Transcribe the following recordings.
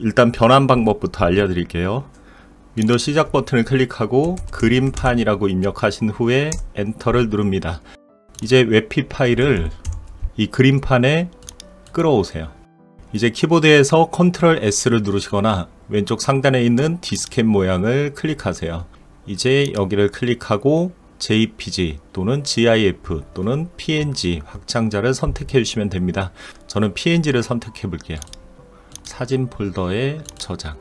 일단 변환 방법부터 알려드릴게요. 윈도우 시작 버튼을 클릭하고 그림판이라고 입력하신 후에 엔터를 누릅니다. 이제 웹피 파일을 이 그림판에 끌어오세요. 이제 키보드에서 컨트롤 S를 누르시거나 왼쪽 상단에 있는 디스켓 모양을 클릭하세요. 이제 여기를 클릭하고 JPG 또는 GIF 또는 PNG 확장자를 선택해 주시면 됩니다. 저는 PNG를 선택해 볼게요. 사진 폴더에 저장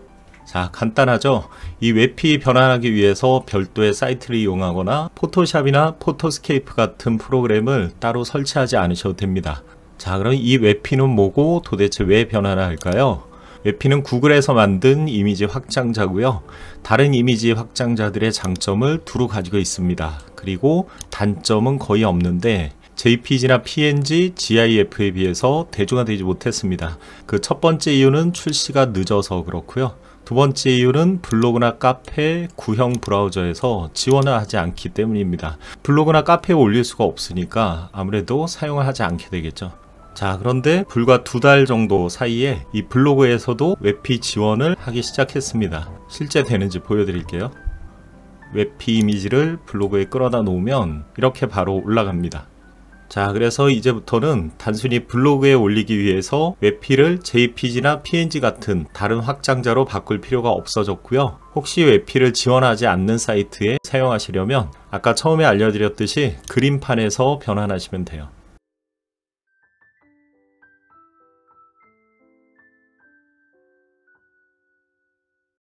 자 간단하죠 이 웹피 변환하기 위해서 별도의 사이트를 이용하거나 포토샵이나 포토스케이프 같은 프로그램을 따로 설치하지 않으셔도 됩니다 자 그럼 이 웹피는 뭐고 도대체 왜 변환을 할까요 웹피는 구글에서 만든 이미지 확장자고요 다른 이미지 확장자들의 장점을 두루 가지고 있습니다 그리고 단점은 거의 없는데 JPG나 PNG, GIF에 비해서 대중화되지 못했습니다. 그 첫 번째 이유는 출시가 늦어서 그렇고요. 두 번째 이유는 블로그나 카페 구형 브라우저에서 지원을 하지 않기 때문입니다. 블로그나 카페에 올릴 수가 없으니까 아무래도 사용을 하지 않게 되겠죠. 자 그런데 불과 두 달 정도 사이에 이 블로그에서도 웹피 지원을 하기 시작했습니다. 실제 되는지 보여드릴게요. 웹피 이미지를 블로그에 끌어다 놓으면 이렇게 바로 올라갑니다. 자 그래서 이제부터는 단순히 블로그에 올리기 위해서 웹필을 jpg나 png 같은 다른 확장자로 바꿀 필요가 없어졌고요 혹시 웹필을 지원하지 않는 사이트에 사용하시려면 아까 처음에 알려드렸듯이 그림판에서 변환하시면 돼요